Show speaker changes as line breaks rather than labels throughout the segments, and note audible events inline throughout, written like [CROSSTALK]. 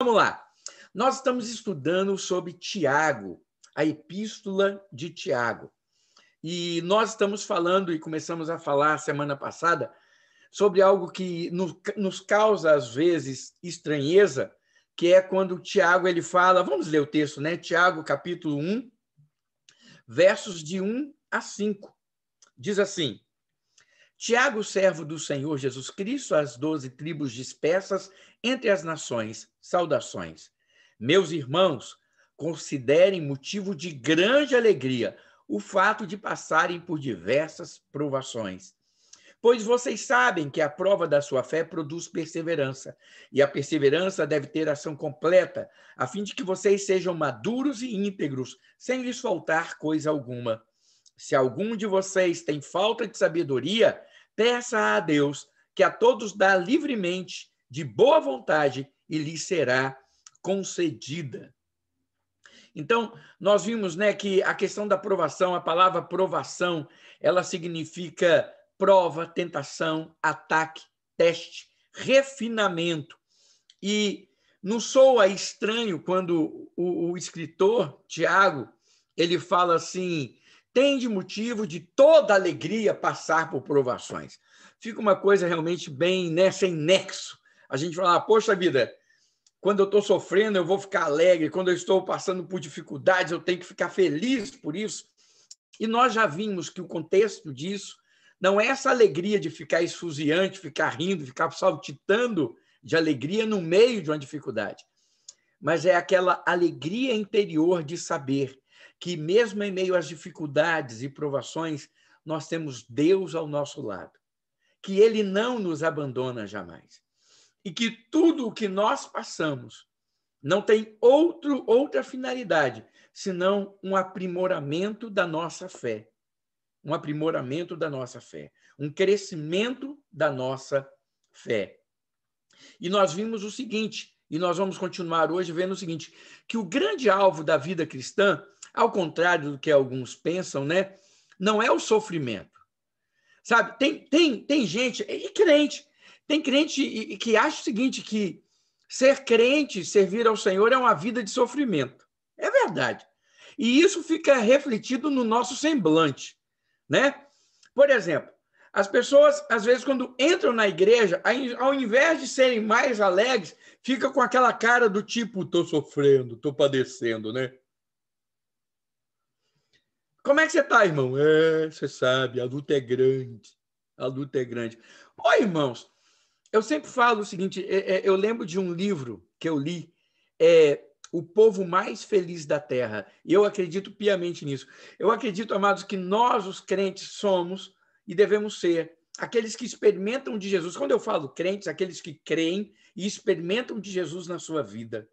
Vamos lá. Nós estamos estudando sobre Tiago, a epístola de Tiago. E nós estamos falando e começamos a falar semana passada sobre algo que nos causa às vezes estranheza, que é quando Tiago ele fala, vamos ler o texto, né? Tiago capítulo 1, versos de 1 a 5. Diz assim: Tiago, servo do Senhor Jesus Cristo, às doze tribos dispersas entre as nações, saudações. Meus irmãos, considerem motivo de grande alegria o fato de passarem por diversas provações. Pois vocês sabem que a prova da sua fé produz perseverança, e a perseverança deve ter ação completa, a fim de que vocês sejam maduros e íntegros, sem lhes faltar coisa alguma. Se algum de vocês tem falta de sabedoria, Peça a Deus que a todos dá livremente, de boa vontade, e lhe será concedida. Então, nós vimos né, que a questão da provação, a palavra provação, ela significa prova, tentação, ataque, teste, refinamento. E não soa estranho quando o, o escritor, Tiago, ele fala assim, tem de motivo de toda alegria passar por provações. Fica uma coisa realmente bem né, sem nexo. A gente fala, ah, poxa vida, quando eu estou sofrendo eu vou ficar alegre, quando eu estou passando por dificuldades eu tenho que ficar feliz por isso. E nós já vimos que o contexto disso não é essa alegria de ficar esfuziante, ficar rindo, ficar saltitando de alegria no meio de uma dificuldade, mas é aquela alegria interior de saber que, mesmo em meio às dificuldades e provações, nós temos Deus ao nosso lado, que Ele não nos abandona jamais e que tudo o que nós passamos não tem outro, outra finalidade senão um aprimoramento da nossa fé, um aprimoramento da nossa fé, um crescimento da nossa fé. E nós vimos o seguinte, e nós vamos continuar hoje vendo o seguinte, que o grande alvo da vida cristã ao contrário do que alguns pensam, né? Não é o sofrimento. Sabe? Tem, tem, tem gente, e crente, tem crente e, que acha o seguinte, que ser crente, servir ao Senhor é uma vida de sofrimento. É verdade. E isso fica refletido no nosso semblante, né? Por exemplo, as pessoas, às vezes, quando entram na igreja, ao invés de serem mais alegres, fica com aquela cara do tipo, tô sofrendo, tô padecendo, né? Como é que você tá, irmão? É, você sabe, a luta é grande. A luta é grande. Ô, irmãos, eu sempre falo o seguinte: é, é, eu lembro de um livro que eu li, é O Povo Mais Feliz da Terra. E eu acredito piamente nisso. Eu acredito, amados, que nós, os crentes, somos e devemos ser aqueles que experimentam de Jesus. Quando eu falo crentes, aqueles que creem e experimentam de Jesus na sua vida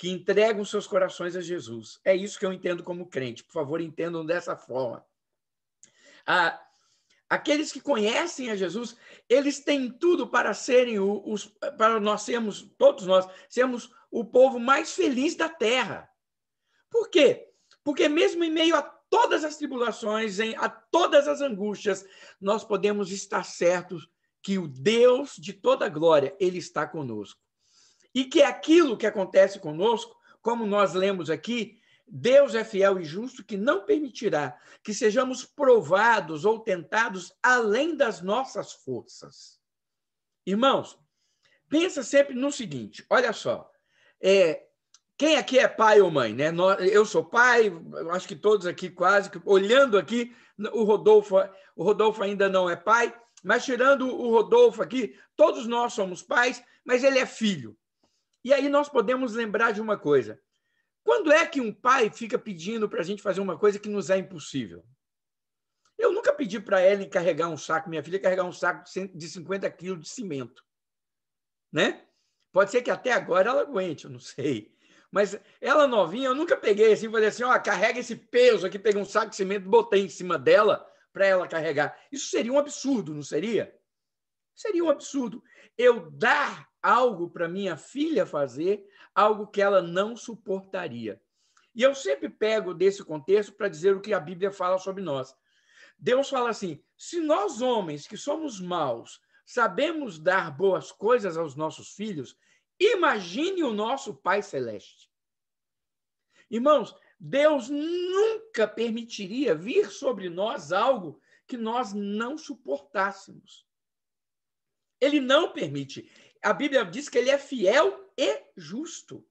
que entregam seus corações a Jesus. É isso que eu entendo como crente. Por favor, entendam dessa forma. Ah, aqueles que conhecem a Jesus, eles têm tudo para serem os, para nós sermos, todos nós, sermos o povo mais feliz da terra. Por quê? Porque mesmo em meio a todas as tribulações, em, a todas as angústias, nós podemos estar certos que o Deus de toda glória, ele está conosco e que aquilo que acontece conosco, como nós lemos aqui, Deus é fiel e justo que não permitirá que sejamos provados ou tentados além das nossas forças. Irmãos, pensa sempre no seguinte: olha só, é, quem aqui é pai ou mãe, né? Eu sou pai, acho que todos aqui quase, olhando aqui, o Rodolfo, o Rodolfo ainda não é pai, mas tirando o Rodolfo aqui, todos nós somos pais, mas ele é filho. E aí nós podemos lembrar de uma coisa. Quando é que um pai fica pedindo para a gente fazer uma coisa que nos é impossível? Eu nunca pedi para ela carregar um saco, minha filha carregar um saco de 50 quilos de cimento. Né? Pode ser que até agora ela aguente, eu não sei. Mas ela novinha, eu nunca peguei assim, falei assim, ó, carrega esse peso aqui, peguei um saco de cimento, botei em cima dela para ela carregar. Isso seria um absurdo, não seria? Seria um absurdo. Eu dar algo para minha filha fazer, algo que ela não suportaria. E eu sempre pego desse contexto para dizer o que a Bíblia fala sobre nós. Deus fala assim: se nós homens que somos maus sabemos dar boas coisas aos nossos filhos, imagine o nosso Pai Celeste. Irmãos, Deus nunca permitiria vir sobre nós algo que nós não suportássemos. Ele não permite a Bíblia diz que ele é fiel e justo.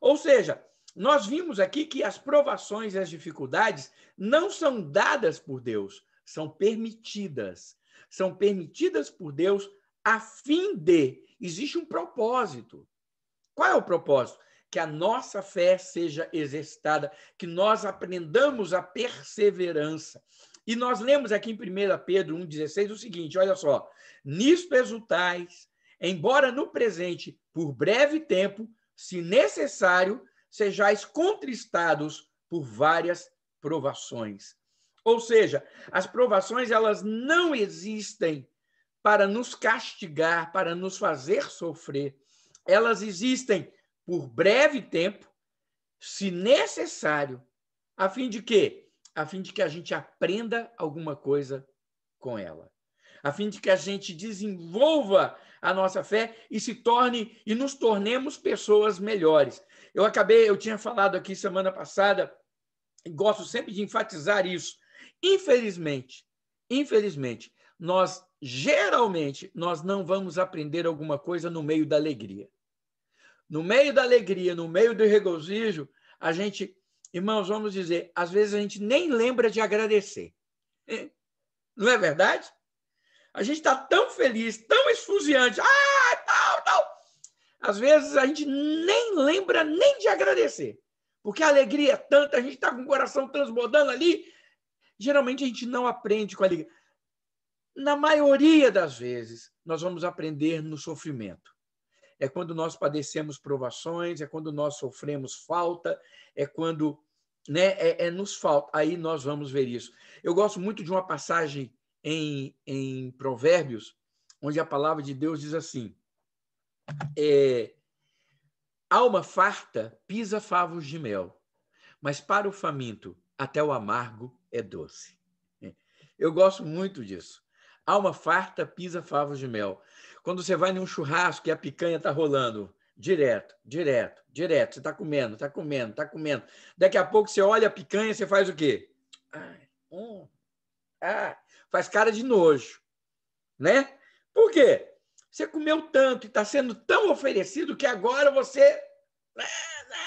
Ou seja, nós vimos aqui que as provações e as dificuldades não são dadas por Deus, são permitidas. São permitidas por Deus a fim de. Existe um propósito. Qual é o propósito? Que a nossa fé seja exercitada, que nós aprendamos a perseverança. E nós lemos aqui em 1 Pedro 1,16 o seguinte: olha só. Nisto exultais, embora no presente, por breve tempo, se necessário, sejais contristados por várias provações. Ou seja, as provações elas não existem para nos castigar, para nos fazer sofrer. Elas existem por breve tempo, se necessário, a fim de quê? A fim de que a gente aprenda alguma coisa com ela a fim de que a gente desenvolva a nossa fé e se torne e nos tornemos pessoas melhores. Eu acabei, eu tinha falado aqui semana passada, e gosto sempre de enfatizar isso. Infelizmente, infelizmente, nós geralmente nós não vamos aprender alguma coisa no meio da alegria. No meio da alegria, no meio do regozijo, a gente, irmãos, vamos dizer, às vezes a gente nem lembra de agradecer. É, não é verdade? A gente está tão feliz, tão esfuziante. Ah, tal, tal. Às vezes a gente nem lembra nem de agradecer, porque a alegria é tanta, a gente está com o coração transbordando ali. Geralmente a gente não aprende com a alegria. Na maioria das vezes, nós vamos aprender no sofrimento. É quando nós padecemos provações, é quando nós sofremos falta, é quando né, é, é nos falta. Aí nós vamos ver isso. Eu gosto muito de uma passagem em, em Provérbios, onde a palavra de Deus diz assim: é, alma farta pisa favos de mel, mas para o faminto até o amargo é doce. É. Eu gosto muito disso. Alma farta pisa favos de mel. Quando você vai num churrasco e a picanha está rolando direto, direto, direto, você está comendo, está comendo, está comendo. Daqui a pouco você olha a picanha e você faz o quê? Ai, hum, ah, faz cara de nojo, né? Por quê? Você comeu tanto e está sendo tão oferecido que agora você. Né, né?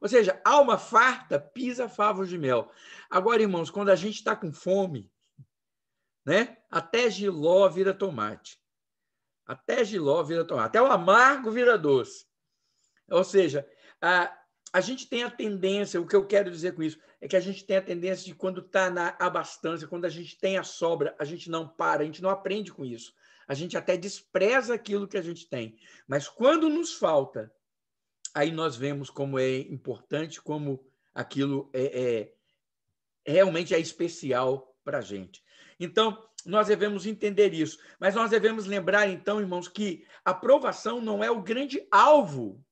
Ou seja, alma farta pisa favos de mel. Agora, irmãos, quando a gente está com fome, né? Até giló vira tomate. Até giló vira tomate. Até o amargo vira doce. Ou seja, a, a gente tem a tendência, o que eu quero dizer com isso, é que a gente tem a tendência de quando está na abastança, quando a gente tem a sobra, a gente não para, a gente não aprende com isso. A gente até despreza aquilo que a gente tem. Mas quando nos falta, aí nós vemos como é importante, como aquilo é, é realmente é especial para a gente. Então, nós devemos entender isso. Mas nós devemos lembrar, então, irmãos, que a aprovação não é o grande alvo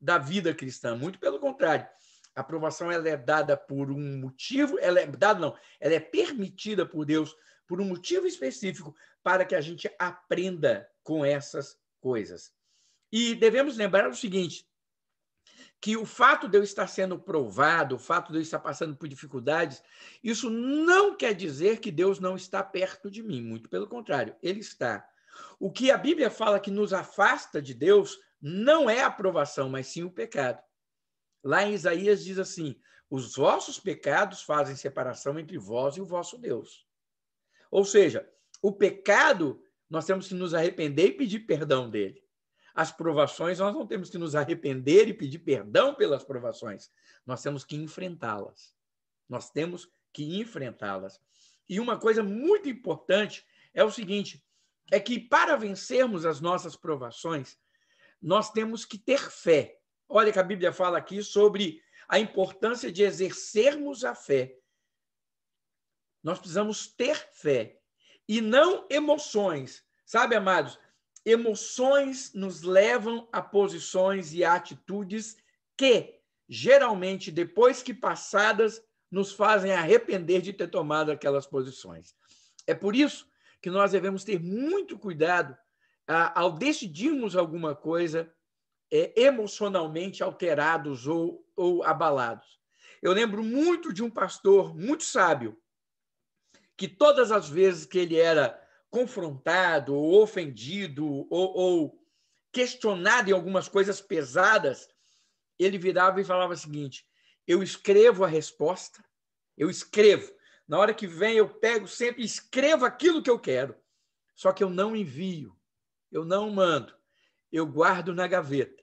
da vida cristã. Muito pelo contrário. A aprovação ela é dada por um motivo, ela é dada não, ela é permitida por Deus por um motivo específico para que a gente aprenda com essas coisas. E devemos lembrar o seguinte, que o fato de eu estar sendo provado, o fato de eu estar passando por dificuldades, isso não quer dizer que Deus não está perto de mim, muito pelo contrário, ele está. O que a Bíblia fala que nos afasta de Deus não é a aprovação, mas sim o pecado. Lá em Isaías diz assim: os vossos pecados fazem separação entre vós e o vosso Deus. Ou seja, o pecado, nós temos que nos arrepender e pedir perdão dele. As provações, nós não temos que nos arrepender e pedir perdão pelas provações. Nós temos que enfrentá-las. Nós temos que enfrentá-las. E uma coisa muito importante é o seguinte: é que para vencermos as nossas provações, nós temos que ter fé. Olha que a Bíblia fala aqui sobre a importância de exercermos a fé. Nós precisamos ter fé e não emoções. Sabe, amados, emoções nos levam a posições e atitudes que, geralmente, depois que passadas, nos fazem arrepender de ter tomado aquelas posições. É por isso que nós devemos ter muito cuidado ah, ao decidirmos alguma coisa é, emocionalmente alterados ou, ou abalados. Eu lembro muito de um pastor muito sábio, que todas as vezes que ele era confrontado, ou ofendido, ou, ou questionado em algumas coisas pesadas, ele virava e falava o seguinte: eu escrevo a resposta, eu escrevo. Na hora que vem, eu pego sempre escrevo aquilo que eu quero. Só que eu não envio, eu não mando eu guardo na gaveta.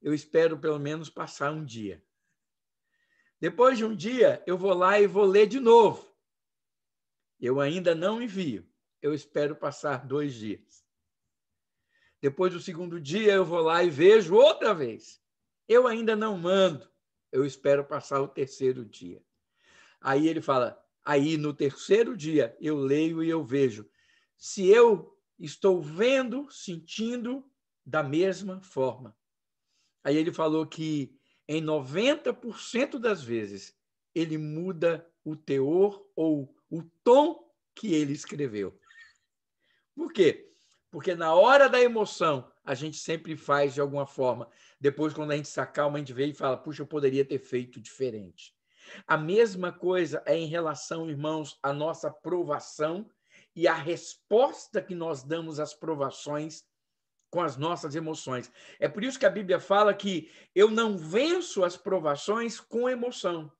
Eu espero pelo menos passar um dia. Depois de um dia, eu vou lá e vou ler de novo. Eu ainda não envio. Eu espero passar dois dias. Depois do segundo dia, eu vou lá e vejo outra vez. Eu ainda não mando. Eu espero passar o terceiro dia. Aí ele fala: aí no terceiro dia eu leio e eu vejo. Se eu estou vendo, sentindo da mesma forma. Aí ele falou que em 90% das vezes ele muda o teor ou o tom que ele escreveu. Por quê? Porque na hora da emoção, a gente sempre faz de alguma forma. Depois, quando a gente se acalma, a gente vê e fala: puxa, eu poderia ter feito diferente. A mesma coisa é em relação, irmãos, à nossa provação e à resposta que nós damos às provações com as nossas emoções. É por isso que a Bíblia fala que eu não venço as provações com emoção.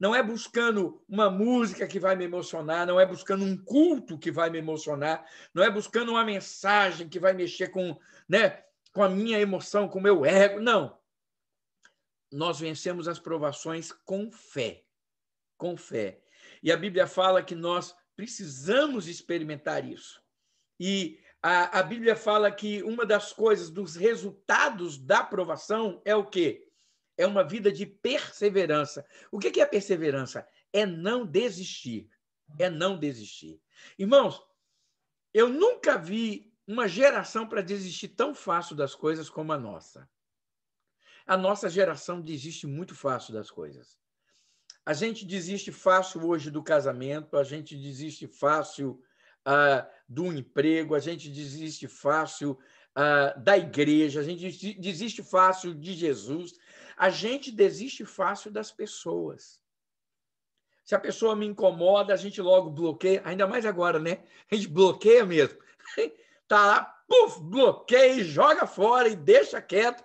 Não é buscando uma música que vai me emocionar, não é buscando um culto que vai me emocionar, não é buscando uma mensagem que vai mexer com, né, com a minha emoção, com o meu ego. Não. Nós vencemos as provações com fé. Com fé. E a Bíblia fala que nós precisamos experimentar isso. E a, a Bíblia fala que uma das coisas, dos resultados da provação é o quê? É uma vida de perseverança. O que é perseverança? É não desistir. É não desistir. Irmãos, eu nunca vi uma geração para desistir tão fácil das coisas como a nossa. A nossa geração desiste muito fácil das coisas. A gente desiste fácil hoje do casamento, a gente desiste fácil ah, do emprego, a gente desiste fácil uh, da igreja, a gente desiste fácil de Jesus, a gente desiste fácil das pessoas. Se a pessoa me incomoda, a gente logo bloqueia, ainda mais agora, né? A gente bloqueia mesmo. tá lá, puf, bloqueia, e joga fora e deixa quieto.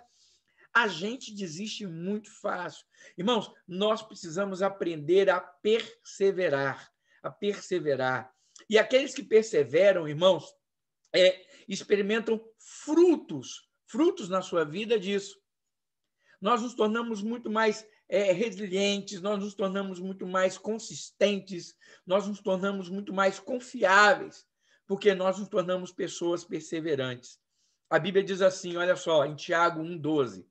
A gente desiste muito fácil. Irmãos, nós precisamos aprender a perseverar, a perseverar. E aqueles que perseveram, irmãos, é, experimentam frutos, frutos na sua vida disso. Nós nos tornamos muito mais é, resilientes, nós nos tornamos muito mais consistentes, nós nos tornamos muito mais confiáveis, porque nós nos tornamos pessoas perseverantes. A Bíblia diz assim, olha só, em Tiago 1,12: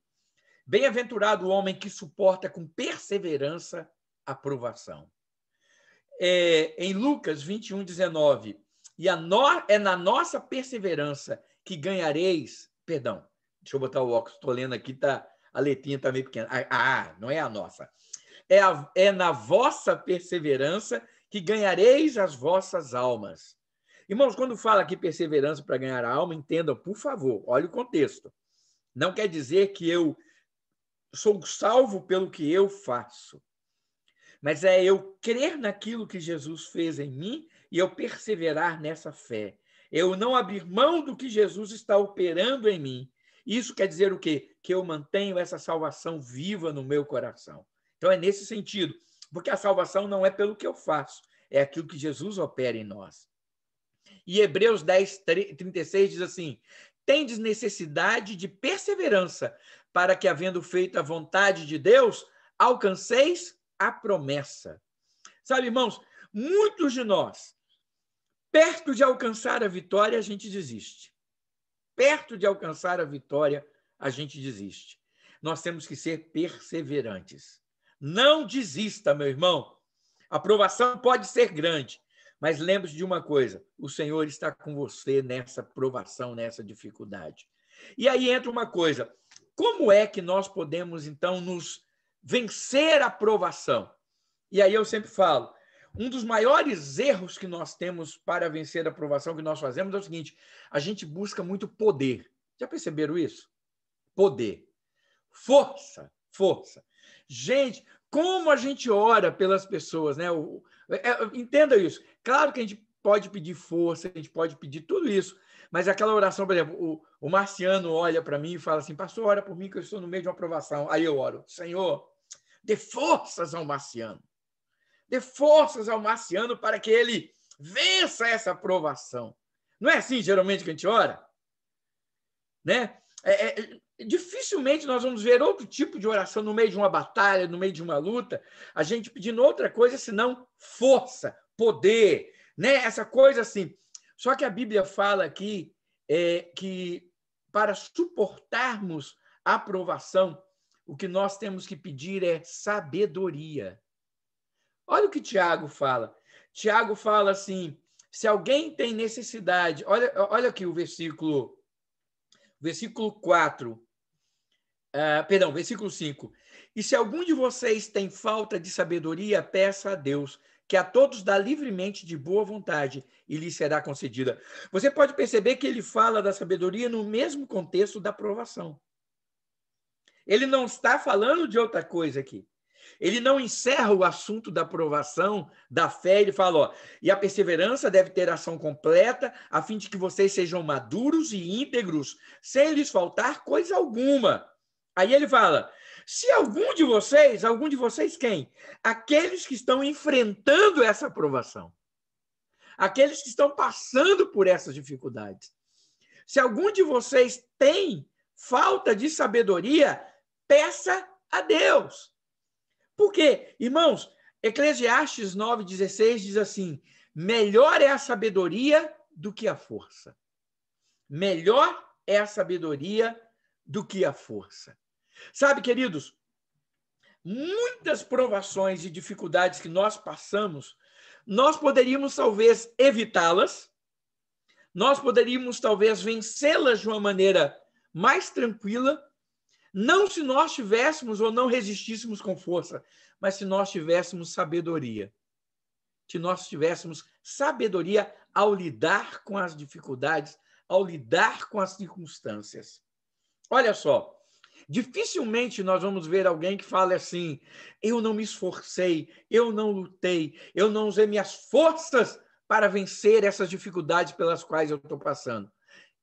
Bem-aventurado o homem que suporta com perseverança a provação é, em Lucas 21, 19, e no, é na nossa perseverança que ganhareis. Perdão, deixa eu botar o óculos, estou lendo aqui, tá, a letrinha está meio pequena. Ah, ah, não é a nossa. É, a, é na vossa perseverança que ganhareis as vossas almas. Irmãos, quando fala aqui perseverança para ganhar a alma, entendam, por favor, olhe o contexto. Não quer dizer que eu sou salvo pelo que eu faço mas é eu crer naquilo que Jesus fez em mim e eu perseverar nessa fé. Eu não abrir mão do que Jesus está operando em mim. Isso quer dizer o quê? Que eu mantenho essa salvação viva no meu coração. Então é nesse sentido, porque a salvação não é pelo que eu faço, é aquilo que Jesus opera em nós. E Hebreus 10, 36 diz assim: Tendes necessidade de perseverança, para que, havendo feito a vontade de Deus, alcanceis a promessa. Sabe, irmãos, muitos de nós, perto de alcançar a vitória, a gente desiste. Perto de alcançar a vitória, a gente desiste. Nós temos que ser perseverantes. Não desista, meu irmão. A provação pode ser grande, mas lembre-se de uma coisa: o Senhor está com você nessa provação, nessa dificuldade. E aí entra uma coisa: como é que nós podemos, então, nos vencer a provação. E aí eu sempre falo, um dos maiores erros que nós temos para vencer a provação que nós fazemos é o seguinte: a gente busca muito poder. Já perceberam isso? Poder. Força, força. Gente, como a gente ora pelas pessoas, né? O, é, é, entenda isso. Claro que a gente pode pedir força, a gente pode pedir tudo isso, mas aquela oração, por exemplo, o, o Marciano olha para mim e fala assim: Pastor, ora por mim que eu estou no meio de uma aprovação Aí eu oro: Senhor, Dê forças ao marciano. Dê forças ao marciano para que ele vença essa provação. Não é assim geralmente que a gente ora? Né? É, é, é, dificilmente nós vamos ver outro tipo de oração no meio de uma batalha, no meio de uma luta, a gente pedindo outra coisa senão força, poder, né? Essa coisa assim. Só que a Bíblia fala aqui é, que para suportarmos a aprovação, o que nós temos que pedir é sabedoria. Olha o que Tiago fala. Tiago fala assim: se alguém tem necessidade, olha, olha aqui o versículo, versículo 4. Uh, ah, perdão, versículo 5. E se algum de vocês tem falta de sabedoria, peça a Deus, que a todos dá livremente de boa vontade e lhe será concedida. Você pode perceber que ele fala da sabedoria no mesmo contexto da provação. Ele não está falando de outra coisa aqui. Ele não encerra o assunto da provação da fé, ele fala, ó, e a perseverança deve ter ação completa, a fim de que vocês sejam maduros e íntegros, sem lhes faltar coisa alguma. Aí ele fala: se algum de vocês, algum de vocês quem? Aqueles que estão enfrentando essa provação, aqueles que estão passando por essas dificuldades. Se algum de vocês tem falta de sabedoria, peça a Deus. Por quê? Irmãos, Eclesiastes 9,16 diz assim: melhor é a sabedoria do que a força. Melhor é a sabedoria do que a força. Sabe, queridos, muitas provações e dificuldades que nós passamos, nós poderíamos talvez evitá-las, nós poderíamos talvez vencê-las de uma maneira mais tranquila, não se nós tivéssemos ou não resistíssemos com força, mas se nós tivéssemos sabedoria. Se nós tivéssemos sabedoria ao lidar com as dificuldades, ao lidar com as circunstâncias. Olha só, dificilmente nós vamos ver alguém que fale assim: eu não me esforcei, eu não lutei, eu não usei minhas forças para vencer essas dificuldades pelas quais eu estou passando.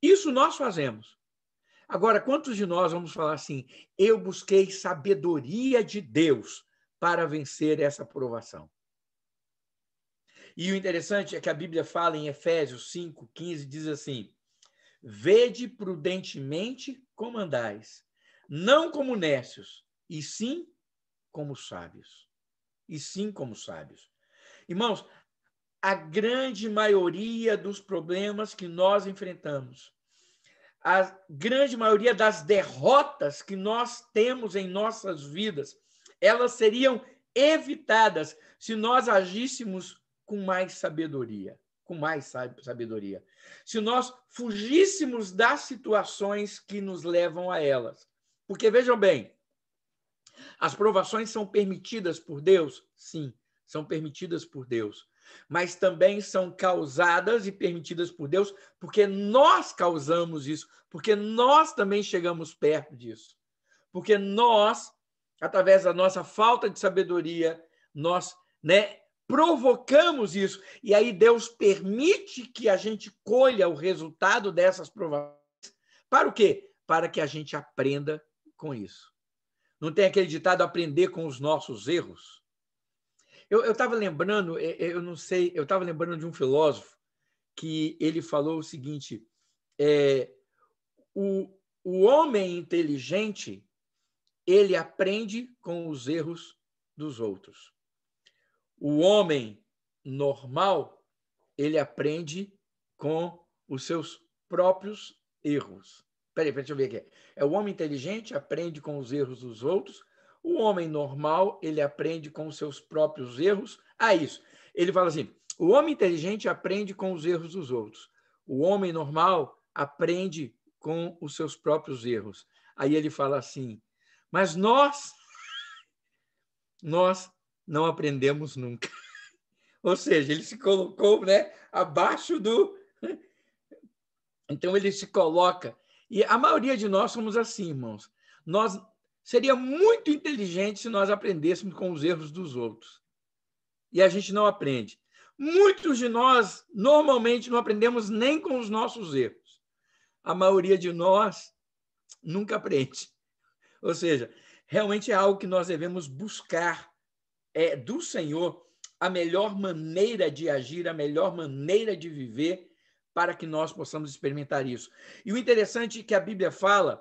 Isso nós fazemos. Agora, quantos de nós vamos falar assim? Eu busquei sabedoria de Deus para vencer essa provação. E o interessante é que a Bíblia fala em Efésios 5, 15, diz assim: Vede prudentemente como andais, não como necios, e sim como sábios. E sim como sábios. Irmãos, a grande maioria dos problemas que nós enfrentamos a grande maioria das derrotas que nós temos em nossas vidas, elas seriam evitadas se nós agíssemos com mais sabedoria, com mais sabedoria. Se nós fugíssemos das situações que nos levam a elas. Porque vejam bem, as provações são permitidas por Deus? Sim, são permitidas por Deus mas também são causadas e permitidas por Deus, porque nós causamos isso, porque nós também chegamos perto disso. Porque nós, através da nossa falta de sabedoria, nós, né, provocamos isso. E aí Deus permite que a gente colha o resultado dessas provações. Para o quê? Para que a gente aprenda com isso. Não tem aquele ditado aprender com os nossos erros? Eu estava lembrando, é, é, eu não sei, eu estava lembrando de um filósofo que ele falou o seguinte: é, o, o homem inteligente ele aprende com os erros dos outros. O homem normal ele aprende com os seus próprios erros. Peraí, deixa eu ver aqui. É o homem inteligente aprende com os erros dos outros o homem normal, ele aprende com os seus próprios erros a é isso. Ele fala assim: o homem inteligente aprende com os erros dos outros. O homem normal aprende com os seus próprios erros. Aí ele fala assim: mas nós, nós não aprendemos nunca. [LAUGHS] Ou seja, ele se colocou né, abaixo do. [LAUGHS] Então ele se coloca. E a maioria de nós somos assim, irmãos. Nós Seria muito inteligente se nós aprendêssemos com os erros dos outros. E a gente não aprende. Muitos de nós, normalmente, não aprendemos nem com os nossos erros. A maioria de nós nunca aprende. Ou seja, realmente é algo que nós devemos buscar é, do Senhor a melhor maneira de agir, a melhor maneira de viver, para que nós possamos experimentar isso. E o interessante é que a Bíblia fala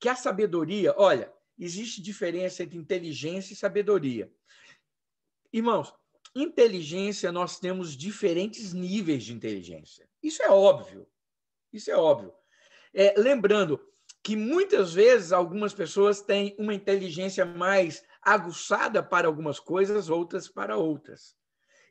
que a sabedoria, olha, existe diferença entre inteligência e sabedoria. Irmãos, inteligência, nós temos diferentes níveis de inteligência. Isso é óbvio. Isso é óbvio. É, lembrando que muitas vezes algumas pessoas têm uma inteligência mais aguçada para algumas coisas, outras para outras.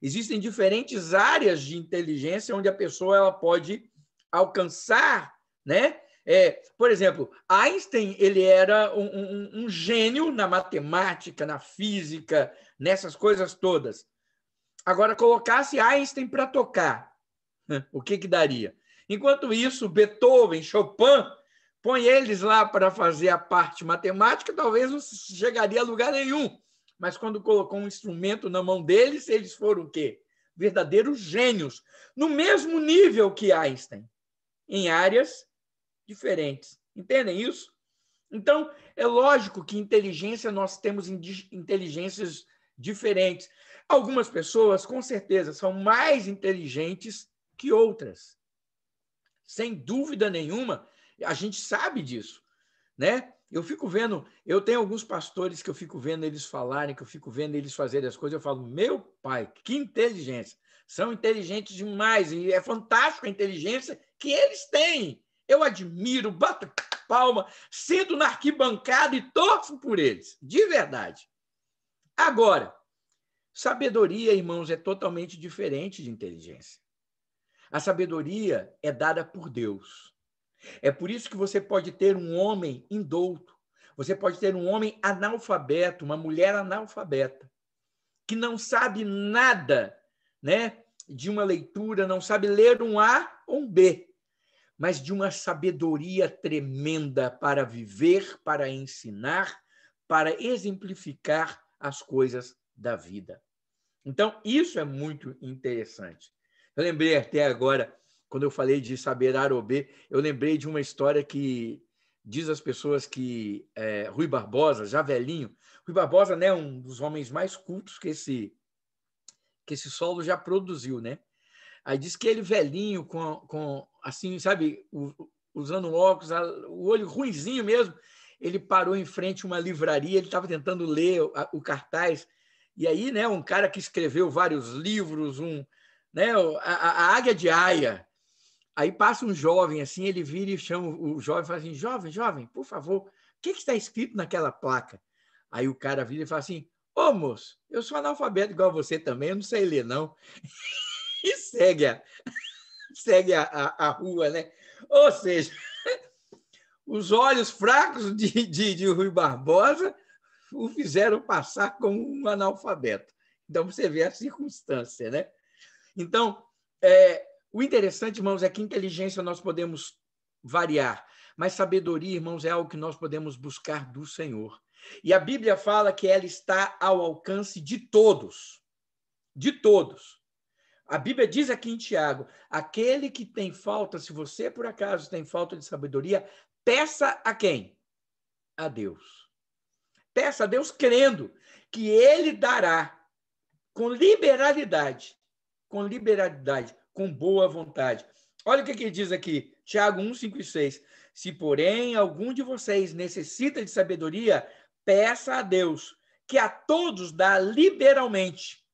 Existem diferentes áreas de inteligência onde a pessoa ela pode alcançar né, é, por exemplo, Einstein ele era um, um, um, gênio na matemática, na física, nessas coisas todas. Agora, colocasse Einstein para tocar, né? o que, que daria? Enquanto isso, Beethoven, Chopin, põe eles lá para fazer a parte matemática, talvez não chegaria a lugar nenhum. Mas quando colocou um instrumento na mão deles, eles foram o quê? Verdadeiros gênios, no mesmo nível que Einstein, em áreas diferentes. Entendem isso? Então, é lógico que inteligência, nós temos inteligências diferentes. Algumas pessoas, com certeza, são mais inteligentes que outras. Sem dúvida nenhuma, a gente sabe disso, né? Eu fico vendo, eu tenho alguns pastores que eu fico vendo eles falarem, que eu fico vendo eles fazerem as coisas, eu falo, meu pai, que inteligência! São inteligentes demais e é fantástico a inteligência que eles têm. Eu admiro, bato palma, sinto na arquibancada e torço por eles, de verdade. Agora, sabedoria, irmãos, é totalmente diferente de inteligência. A sabedoria é dada por Deus. É por isso que você pode ter um homem indouto, você pode ter um homem analfabeto, uma mulher analfabeta, que não sabe nada, né, de uma leitura, não sabe ler um A ou um B mas de uma sabedoria tremenda para viver, para ensinar, para exemplificar as coisas da vida. Então, isso é muito interessante. Eu lembrei até agora, quando eu falei de saber A B, eu lembrei de uma história que diz as pessoas que é, Rui Barbosa, já velhinho, Rui Barbosa é né, um dos homens mais cultos que esse, que esse solo já produziu, né? Aí diz que ele velhinho, com, com assim, sabe, usando óculos, o olho ruinzinho mesmo, ele parou em frente a uma livraria, ele estava tentando ler o cartaz. E aí, né, um cara que escreveu vários livros, um, né, a, a Águia de Aia. Aí passa um jovem assim, ele vira e chama o jovem e fala assim: jovem, jovem, por favor, o que, que está escrito naquela placa? Aí o cara vira e fala assim: Ô moço, eu sou analfabeto igual você também, eu não sei ler, não. [LAUGHS] e segue a, [LAUGHS] segue a, a, a rua, né? Ou seja, [LAUGHS] os olhos fracos de, de, de Rui Barbosa o fizeram passar como um analfabeto. Então, você vê a circunstância, né? Então, é, o interessante, irmãos, é que inteligência nós podemos variar, mas sabedoria, irmãos, é algo que nós podemos buscar do Senhor. E a Bíblia fala que ela está ao alcance de todos, de todos. A Bíblia diz aqui em Tiago: aquele que tem falta, se você por acaso tem falta de sabedoria, peça a quem? A Deus. Peça a Deus crendo que ele dará com liberalidade, com liberalidade, com boa vontade. Olha o que, que ele diz aqui, Tiago 1, 5 e 6. Se, porém, algum de vocês necessita de sabedoria, peça a Deus, que a todos dá liberalmente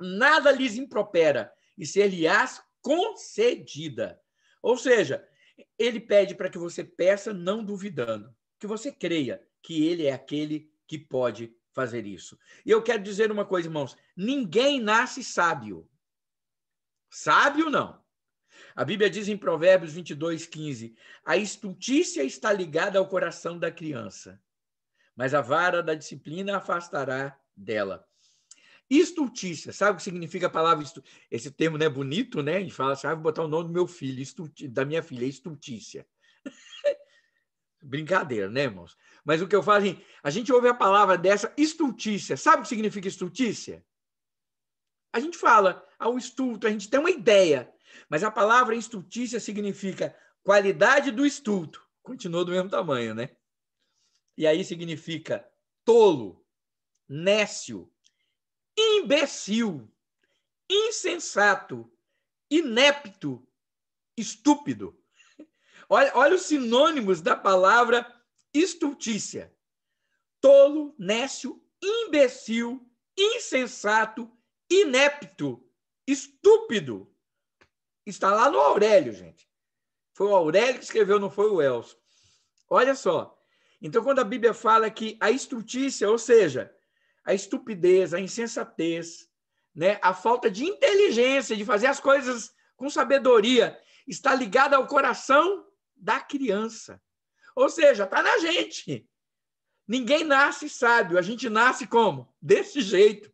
nada lhes impropera e se lhe as concedida. Ou seja, ele pede para que você peça não duvidando, que você creia que ele é aquele que pode fazer isso. E eu quero dizer uma coisa, irmãos: ninguém nasce sábio. Sábio não. A Bíblia diz em Provérbios 22, 15: a estultícia está ligada ao coração da criança, mas a vara da disciplina afastará dela. Estultícia, sabe o que significa a palavra estultícia? esse termo, não é bonito, né? E fala assim, ah, vou botar o nome do meu filho, estulti... da minha filha, estultícia. [LAUGHS] Brincadeira, né, irmãos? Mas o que eu falo, assim, a gente ouve a palavra dessa estultícia. Sabe o que significa estultícia? A gente fala, ao estulto, a gente tem uma ideia, mas a palavra estultícia significa qualidade do estulto. Continua do mesmo tamanho, né? E aí significa tolo, nécio, imbecil, insensato, inepto, estúpido. Olha, olha os sinônimos da palavra estultícia: tolo, nécio, imbecil, insensato, inepto, estúpido. Está lá no Aurélio, gente. Foi o Aurélio que escreveu, não foi o Elcio. Olha só. Então, quando a Bíblia fala que a estultícia, ou seja, a estupidez, a insensatez, né? a falta de inteligência, de fazer as coisas com sabedoria, está ligada ao coração da criança. Ou seja, está na gente. Ninguém nasce sábio, a gente nasce como? Desse jeito.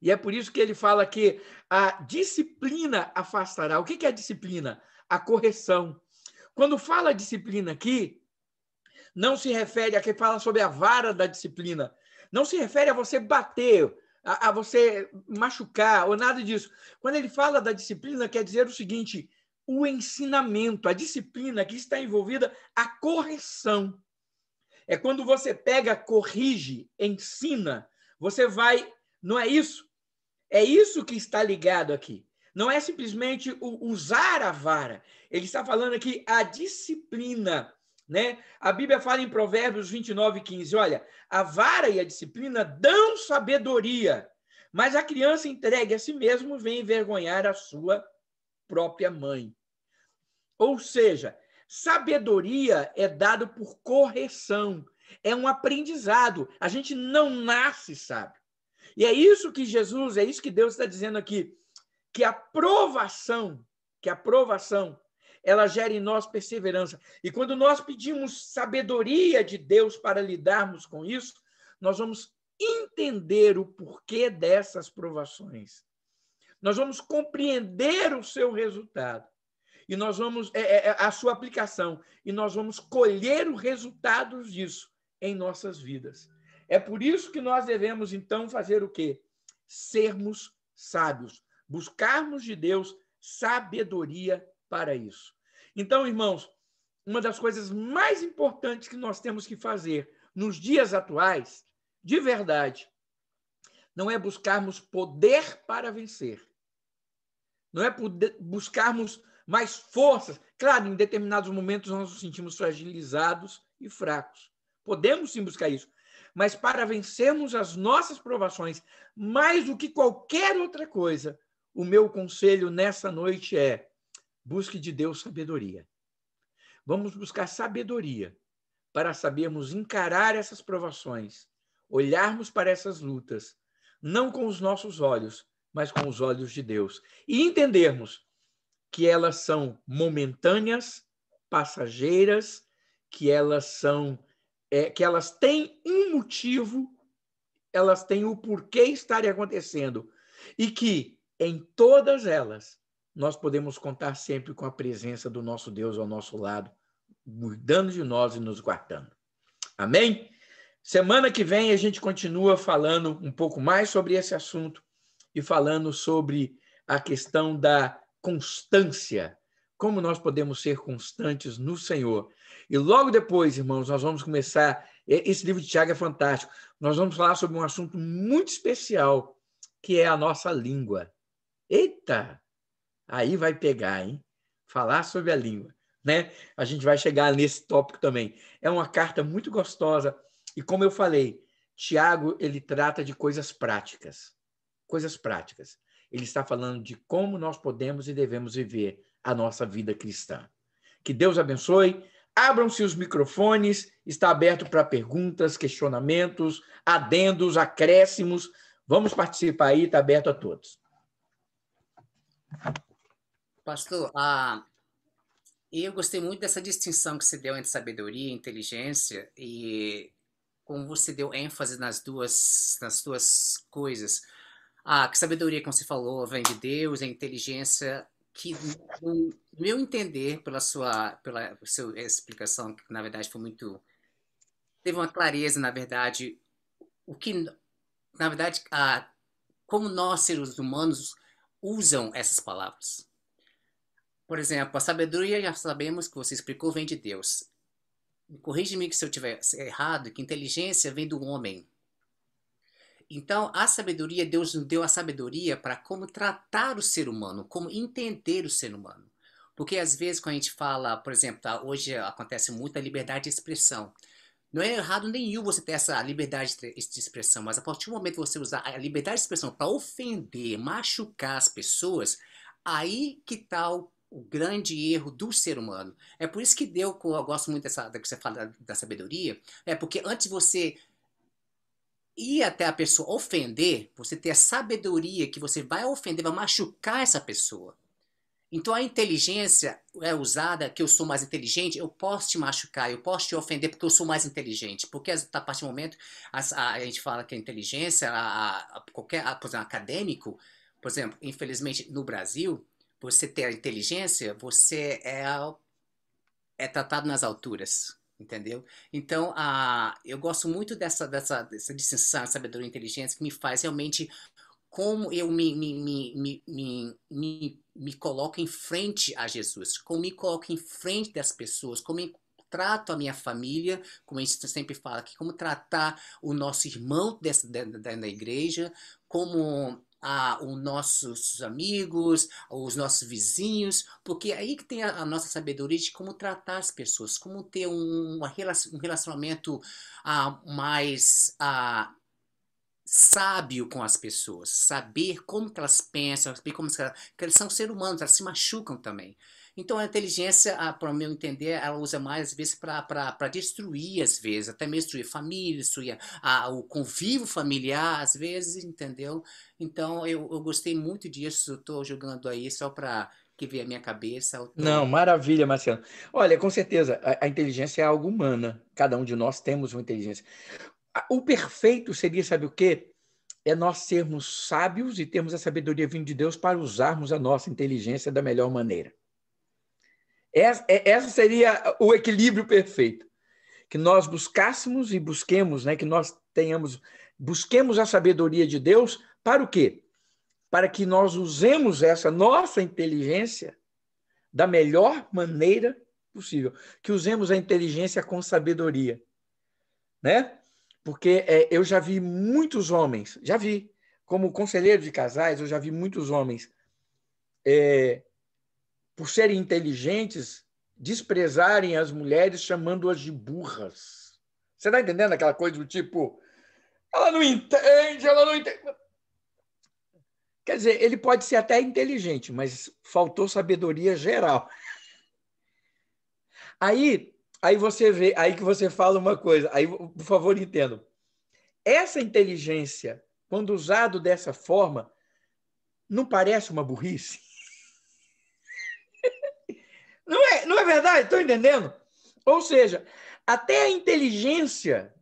E é por isso que ele fala que a disciplina afastará. O que é a disciplina? A correção. Quando fala disciplina aqui, não se refere a quem fala sobre a vara da disciplina, não se refere a você bater, a, a você machucar ou nada disso. Quando ele fala da disciplina, quer dizer o seguinte: o ensinamento, a disciplina que está envolvida, a correção. É quando você pega, corrige, ensina, você vai. Não é isso? É isso que está ligado aqui. Não é simplesmente usar a vara. Ele está falando aqui a disciplina né? A Bíblia fala em Provérbios 29, 15: olha, a vara e a disciplina dão sabedoria, mas a criança entregue a si mesmo vem envergonhar a sua própria mãe. Ou seja, sabedoria é dado por correção, é um aprendizado. A gente não nasce sábio. E é isso que Jesus, é isso que Deus está dizendo aqui, que a provação, que a provação ela gera em nós perseverança. E quando nós pedimos sabedoria de Deus para lidarmos com isso, nós vamos entender o porquê dessas provações. Nós vamos compreender o seu resultado e nós vamos é, é, é a sua aplicação e nós vamos colher os resultados disso em nossas vidas. É por isso que nós devemos então fazer o quê? Sermos sábios, buscarmos de Deus sabedoria para isso. Então, irmãos, uma das coisas mais importantes que nós temos que fazer nos dias atuais, de verdade, não é buscarmos poder para vencer. Não é buscarmos mais forças. Claro, em determinados momentos nós nos sentimos fragilizados e fracos. Podemos sim buscar isso. Mas para vencermos as nossas provações, mais do que qualquer outra coisa, o meu conselho nessa noite é: Busque de Deus sabedoria. Vamos buscar sabedoria para sabermos encarar essas provações, olharmos para essas lutas, não com os nossos olhos, mas com os olhos de Deus. E entendermos que elas são momentâneas, passageiras, que elas são é, que elas têm um motivo, elas têm o porquê estarem acontecendo e que em todas elas nós podemos contar sempre com a presença do nosso Deus ao nosso lado, cuidando de nós e nos guardando. Amém? Semana que vem a gente continua falando um pouco mais sobre esse assunto e falando sobre a questão da constância, como nós podemos ser constantes no Senhor. E logo depois, irmãos, nós vamos começar. Esse livro de Tiago é fantástico. Nós vamos falar sobre um assunto muito especial, que é a nossa língua. Eita! Aí vai pegar, hein? Falar sobre a língua, né? A gente vai chegar nesse tópico também. É uma carta muito gostosa e como eu falei, Tiago, ele trata de coisas práticas. Coisas práticas. Ele está falando de como nós podemos e devemos viver a nossa vida cristã. Que Deus abençoe. Abram-se os microfones, está aberto para perguntas, questionamentos, adendos, acréscimos. Vamos participar aí, está aberto a todos.
Pastor, ah, eu gostei muito dessa distinção que você deu entre sabedoria e inteligência e como você deu ênfase nas duas, nas duas coisas. Ah, que sabedoria, como você falou, vem de Deus, a é inteligência que, no meu entender, pela sua, pela sua explicação, que na verdade foi muito. teve uma clareza, na verdade, o que. na verdade, ah, como nós, seres humanos, usam essas palavras. Por exemplo, a sabedoria já sabemos que você explicou vem de Deus. Corrige-me se eu estiver errado, que inteligência vem do homem. Então, a sabedoria, Deus nos deu a sabedoria para como tratar o ser humano, como entender o ser humano. Porque às vezes quando a gente fala, por exemplo, tá, hoje acontece muito a liberdade de expressão. Não é errado nenhum você ter essa liberdade de expressão, mas a partir do momento que você usar a liberdade de expressão para ofender, machucar as pessoas, aí que tal tá o grande erro do ser humano. É por isso que deu, eu gosto muito dessa, da que você fala da sabedoria, é porque antes você ir até a pessoa ofender, você ter a sabedoria que você vai ofender, vai machucar essa pessoa. Então a inteligência é usada que eu sou mais inteligente, eu posso te machucar, eu posso te ofender porque eu sou mais inteligente. Porque a partir do momento a, a gente fala que a inteligência, a, a, qualquer, a, por exemplo, acadêmico, por exemplo, infelizmente no Brasil, você ter a inteligência, você é, é tratado nas alturas, entendeu? Então, a, eu gosto muito dessa, dessa, dessa distinção, sabedoria e inteligência, que me faz realmente como eu me, me, me, me, me, me, coloco em frente a Jesus, como me coloco em frente das pessoas, como trato a minha família, como a gente sempre fala aqui, como tratar o nosso irmão dessa, da, da, da igreja, como a, os nossos amigos, os nossos vizinhos, porque é aí que tem a, a, nossa sabedoria de como tratar as pessoas, como ter um, um relacionamento a, ah, mais a, ah, sábio com as pessoas, saber como que elas pensam, saber como elas, elas são seres humanos, elas se machucam também. Então a inteligência, ah, para o meu entender, ela usa mais às vezes para destruir, às vezes, até mesmo destruir família, destruir a, a, o convívio familiar, às vezes, entendeu? Então eu, eu gostei muito disso, estou jogando aí só para que veja a minha cabeça. Tô...
Não, maravilha, Marcelo. Olha, com certeza, a, a inteligência é algo humana. Cada um de nós temos uma inteligência. O perfeito seria, sabe o quê? é nós sermos sábios e termos a sabedoria vinda de Deus para usarmos a nossa inteligência da melhor maneira. É, essa, seria o equilíbrio perfeito. Que nós buscássemos e busquemos, né? que nós tenhamos, busquemos a sabedoria de Deus para o quê? Para que nós usemos essa nossa inteligência da melhor maneira possível. Que usemos a inteligência com sabedoria. Né? Porque é, eu já vi muitos homens, já vi, como conselheiro de casais, eu já vi muitos homens é, por serem inteligentes, desprezarem as mulheres chamando-as de burras. Você está entendendo aquela coisa do tipo, ela não entende, ela não entende. Quer dizer, ele pode ser até inteligente, mas faltou sabedoria geral. Aí, aí você vê, aí que você fala uma coisa, aí por favor entendo. Essa inteligência, quando usado dessa forma, não parece uma burrice? Não é, não é verdade? estou entendendo? Ou seja, até a inteligência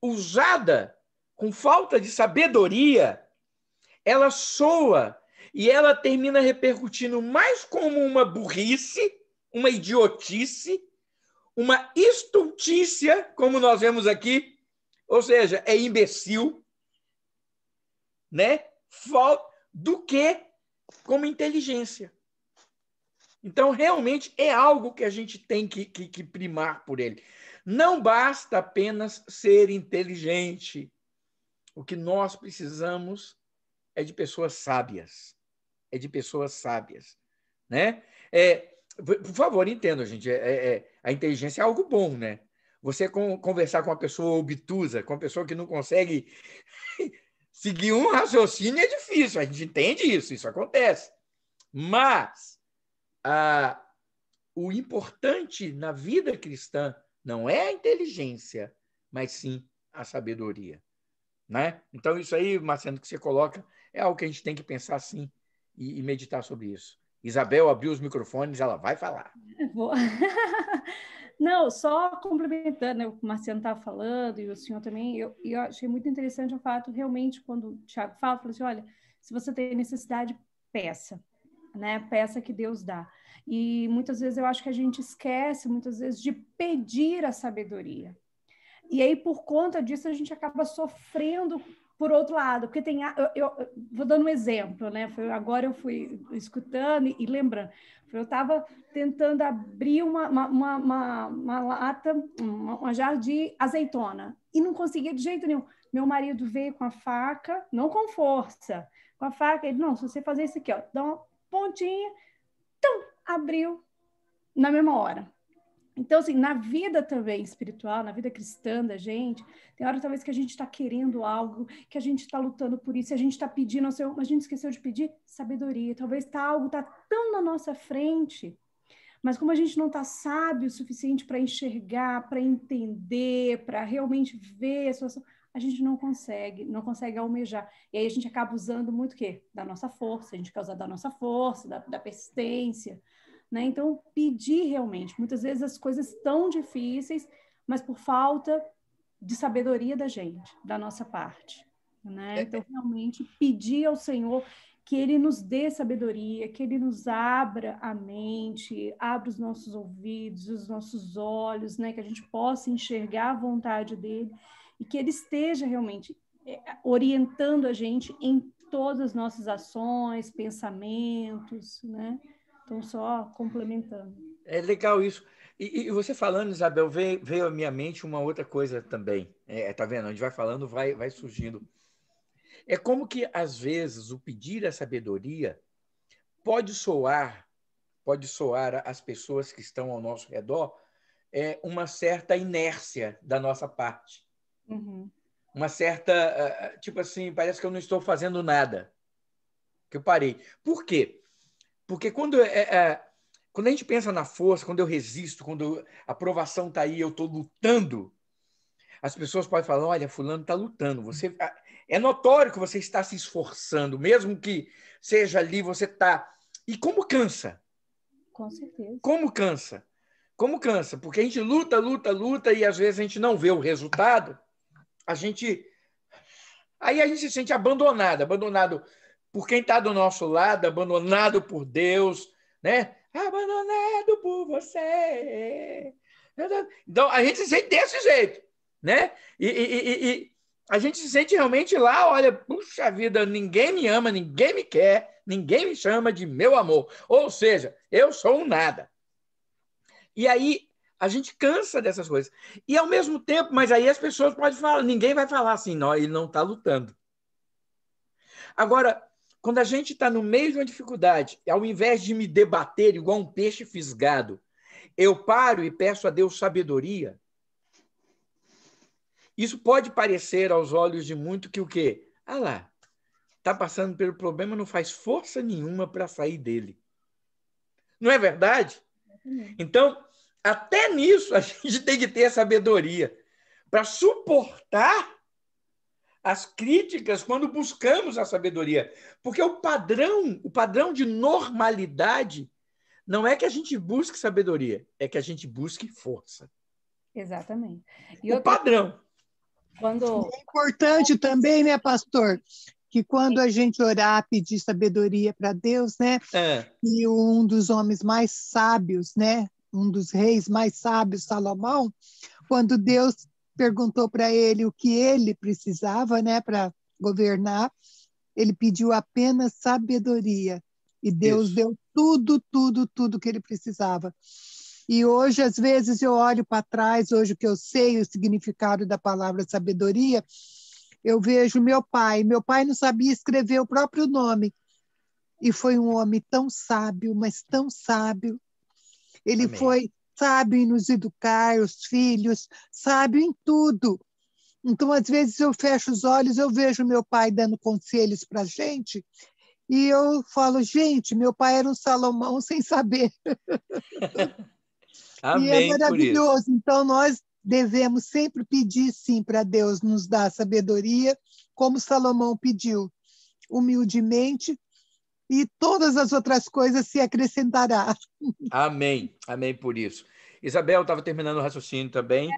usada com falta de sabedoria, ela soa e ela termina repercutindo mais como uma burrice, uma idiotice, uma estultícia, como nós vemos aqui, ou seja, é imbecil, né? Fal do que como inteligência. Então, realmente é algo que a gente tem que, que, que primar por ele. Não basta apenas ser inteligente. O que nós precisamos é de pessoas sábias. É de pessoas sábias. Né? É, por favor, entenda, gente. É, é, é, a inteligência é algo bom, né? Você conversar com uma pessoa obtusa, com uma pessoa que não consegue [LAUGHS] seguir um raciocínio é difícil. A gente entende isso, isso acontece. Mas o importante na vida cristã não é a inteligência, mas sim a sabedoria. Né? Então, isso aí, Marcelo, que você coloca, é algo que a gente tem que pensar sim e, e meditar sobre isso. Isabel abriu os microfones, ela vai falar.
[LAUGHS] Não, só complementando né, o que o Marciano estava falando e o senhor também, eu, eu achei muito interessante o fato, realmente, quando o Tiago fala, fala assim: olha, se você tem necessidade, peça né? Peça que Deus dá. E muitas vezes eu acho que a gente esquece, muitas vezes, de pedir a sabedoria. E aí, por conta disso, a gente acaba sofrendo por outro lado, porque tem. Eu, eu, eu vou dando um exemplo, né? Foi, agora eu fui escutando e, e lembrando. Eu estava tentando abrir uma, uma, uma, uma, uma lata, uma, uma jarra de azeitona, e não conseguia de jeito nenhum. Meu marido veio com a faca, não com força, com a faca. Ele, não, se você fazer isso aqui, ó, dá uma pontinha, tum, abriu na mesma hora. Então, assim, na vida também espiritual, na vida cristã da gente, tem hora talvez que a gente está querendo algo, que a gente está lutando por isso, a gente está pedindo, seu, a gente esqueceu de pedir sabedoria. Talvez tá, algo está tão na nossa frente, mas como a gente não está sábio o suficiente para enxergar, para entender, para realmente ver a situação, a gente não consegue, não consegue almejar. E aí a gente acaba usando muito o quê? Da nossa força, a gente quer usar da nossa força, da, da persistência, né? Então, pedir realmente. Muitas vezes as coisas tão difíceis, mas por falta de sabedoria da gente, da nossa parte, né? É. Então, realmente pedir ao Senhor que ele nos dê sabedoria, que ele nos abra a mente, abra os nossos ouvidos, os nossos olhos, né, que a gente possa enxergar a vontade dele e que ele esteja realmente é, orientando a gente em todas as nossas ações, pensamentos, né? Então, só complementando.
É legal isso. E, e, você falando, Isabel, veio, veio à minha mente uma outra coisa também. É, tá vendo? A gente vai falando, vai, vai surgindo. É como que, às vezes, o pedir a sabedoria pode soar, pode soar às pessoas que estão ao nosso redor, é uma certa inércia da nossa parte. Uhum. Uma certa. Eh, eh, tipo assim, parece que eu não estou fazendo nada. Que eu parei. Por quê? Porque quando, é, é, quando a gente pensa na força, quando eu resisto, quando a aprovação está aí, eu estou lutando, as pessoas podem falar: olha, Fulano está lutando. Você ah, É notório que você está se esforçando, mesmo que seja ali, você está. E como cansa?
Com certeza.
Como cansa? Como cansa? Porque a gente luta, luta, luta e às vezes a gente não vê o resultado a gente. Aí a gente se sente abandonado, abandonado por quem está do nosso lado, abandonado por Deus, né? Abandonado por você. Então a gente se sente desse jeito, né? E, e, e a gente se sente realmente lá, olha, puxa vida, ninguém me ama, ninguém me quer, ninguém me chama de meu amor. Ou seja, eu sou um nada. E aí a gente cansa dessas coisas. E ao mesmo tempo, mas aí as pessoas podem falar, ninguém vai falar assim, não, ele não está lutando. Agora, quando a gente está no meio de uma dificuldade, ao invés de me debater igual um peixe fisgado, eu paro e peço a Deus sabedoria. Isso pode parecer aos olhos de muito que o quê? Ah lá, está passando pelo problema, não faz força nenhuma para sair dele. Não é verdade? Então, até nisso a [LAUGHS] gente tem que ter sabedoria para suportar as críticas quando buscamos a sabedoria, porque o padrão, o padrão de normalidade não é que a gente busque sabedoria, é que a gente busque força.
Exatamente.
E o padrão.
Quando... É importante
também, né, pastor? que quando a gente orar, pedir sabedoria para Deus, né? É. E um dos homens mais sábios, né? um dos reis mais sábios, Salomão, quando Deus perguntou para ele o que ele precisava né, para governar, ele pediu apenas sabedoria. E Deus Isso. deu tudo, tudo, tudo que ele precisava. E hoje, às vezes, eu olho para trás, hoje que eu sei o significado da palavra sabedoria, eu vejo meu pai. Meu pai não sabia escrever o próprio nome. E foi um homem tão sábio, mas tão sábio, ele Amém. foi sábio em nos educar, os filhos, sábio em tudo. Então, às vezes, eu fecho os olhos, eu vejo meu pai dando conselhos para a gente, e eu falo, gente, meu pai era um Salomão [LAUGHS] sem saber. Amém, [LAUGHS] e é maravilhoso. Então, nós devemos sempre pedir, sim, para Deus nos dar sabedoria, como Salomão pediu, humildemente, e todas as outras coisas se acrescentará.
Amém, amém por isso. Isabel estava terminando o raciocínio também.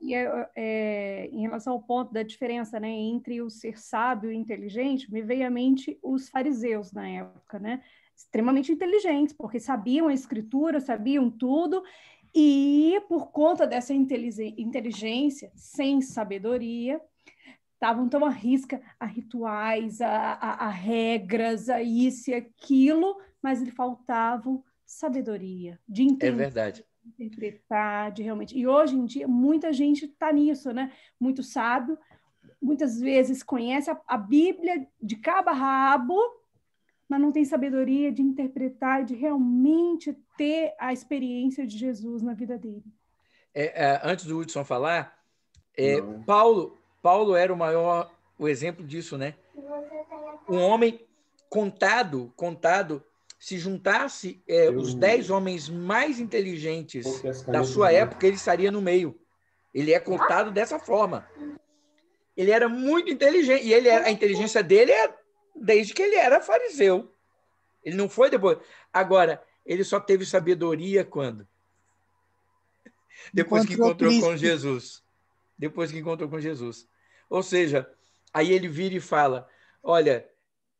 E é, em relação ao ponto da diferença né, entre o ser sábio e inteligente, me veio à mente os fariseus na época, né? extremamente inteligentes, porque sabiam a escritura, sabiam tudo, e por conta dessa inteligência, sem sabedoria, estavam tão à risca a rituais, a, a, a regras, a isso e aquilo, mas lhe faltavam sabedoria,
de entender. É verdade
interpretar, de realmente. E hoje em dia, muita gente está nisso, né? Muito sábio, muitas vezes conhece a, a, Bíblia de cabo a rabo, mas não tem sabedoria de interpretar e de realmente ter a experiência de Jesus na vida dele.
É, é, antes do Hudson falar, é, Paulo, Paulo era o maior o exemplo disso, né? Um homem contado, contado, se juntasse é, os dez homens mais inteligentes da sua né? época, ele estaria no meio. Ele é contado dessa forma. Ele era muito inteligente e ele era, a inteligência dele é desde que ele era fariseu. Ele não foi depois. Agora, ele só teve sabedoria quando?
Depois que encontrou com
Jesus. Depois que encontrou com Jesus. Ou seja, aí ele vira e fala: Olha,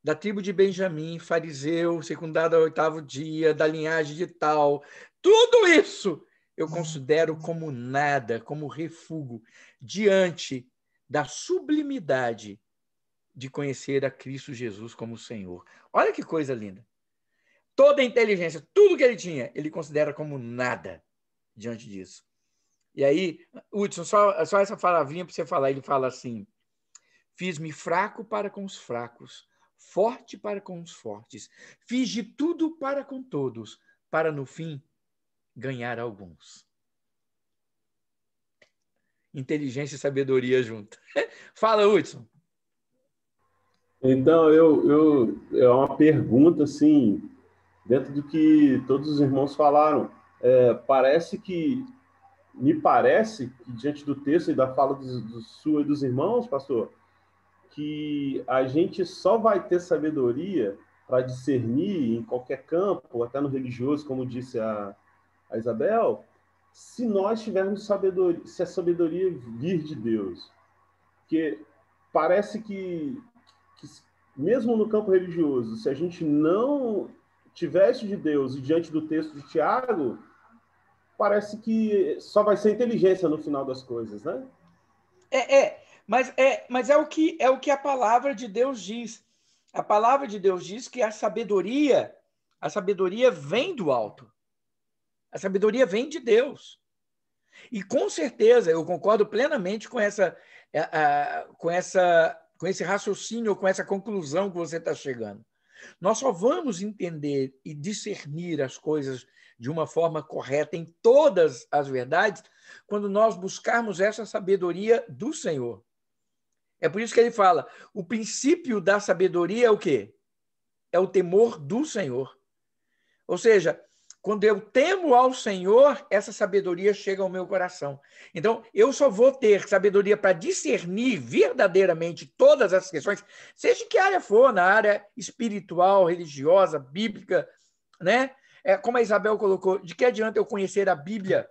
da tribo de Benjamim, fariseu, secundado ao oitavo dia, da linhagem de tal, tudo isso eu considero como nada, como refúgio diante da sublimidade de conhecer a Cristo Jesus como Senhor. Olha que coisa linda. Toda a inteligência, tudo que ele tinha, ele considera como nada diante disso. E aí, Hudson, só, só essa palavrinha para você falar. Ele fala assim: fiz-me fraco para com os fracos, forte para com os fortes, fiz de tudo para com todos, para no fim ganhar alguns. Inteligência e sabedoria junto. [LAUGHS] Fala, Hudson.
Então, eu, eu, é uma pergunta, assim, dentro do que todos os irmãos falaram. É, parece que me parece, diante do texto e da fala do, do sua e dos irmãos, pastor, que a gente só vai ter sabedoria para discernir em qualquer campo, até no religioso, como disse a, a Isabel, se nós tivermos sabedoria, se a sabedoria vir de Deus. Porque parece que, que, mesmo no campo religioso, se a gente não tivesse de Deus e diante do texto de Tiago, parece que só vai ser inteligência no final das coisas,
né? É, é, mas é, mas é o que é o que a palavra de Deus diz. A palavra de Deus diz que a sabedoria, a sabedoria vem do alto. A sabedoria vem de Deus. E com certeza eu concordo plenamente com essa, é, é, com essa, com esse raciocínio, com essa conclusão que você está chegando. Nós só vamos entender e discernir as coisas de uma forma correta em todas as verdades, quando nós buscarmos essa sabedoria do Senhor. É por isso que ele fala: o princípio da sabedoria é o quê? É o temor do Senhor. Ou seja, quando eu temo ao Senhor, essa sabedoria chega ao meu coração. Então, eu só vou ter sabedoria para discernir verdadeiramente todas as questões, seja em que área for, na área espiritual, religiosa, bíblica, né? é, como a Isabel colocou, de que adianta eu conhecer a Bíblia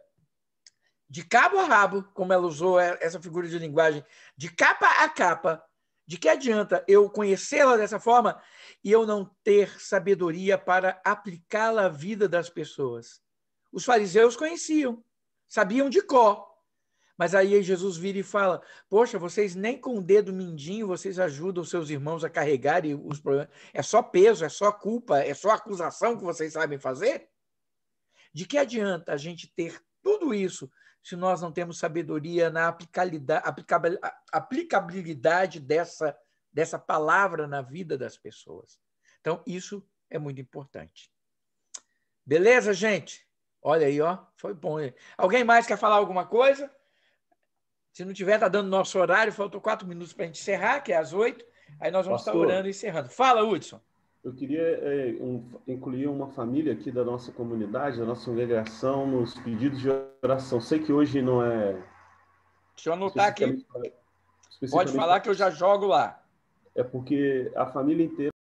de cabo a rabo, como ela usou é, essa figura de linguagem, de capa a capa, de que adianta eu conhecê-la dessa forma e eu não ter sabedoria para aplicá-la à vida das pessoas? Os fariseus conheciam, sabiam de cor, mas aí Jesus vira e fala: Poxa, vocês nem com o dedo mindinho vocês ajudam os seus irmãos a carregarem os problemas. É só peso, é só culpa, é só acusação que vocês sabem fazer? De que adianta a gente ter tudo isso se nós não temos sabedoria na aplicabilidade dessa, dessa palavra na vida das pessoas? Então, isso é muito importante. Beleza, gente? Olha aí, ó, foi bom. Alguém mais quer falar alguma coisa? Se não tiver, tá dando nosso horário, faltam quatro minutos para a gente encerrar, que é às oito. Aí nós vamos tá Pastor, estar orando e encerrando. Fala, Hudson.
Eu queria é, um, incluir uma família aqui da nossa comunidade, da nossa congregação, nos pedidos de oração. Sei que hoje não é. Deixa eu anotar aqui. Pode falar
que eu já jogo lá.
É porque a família inteira.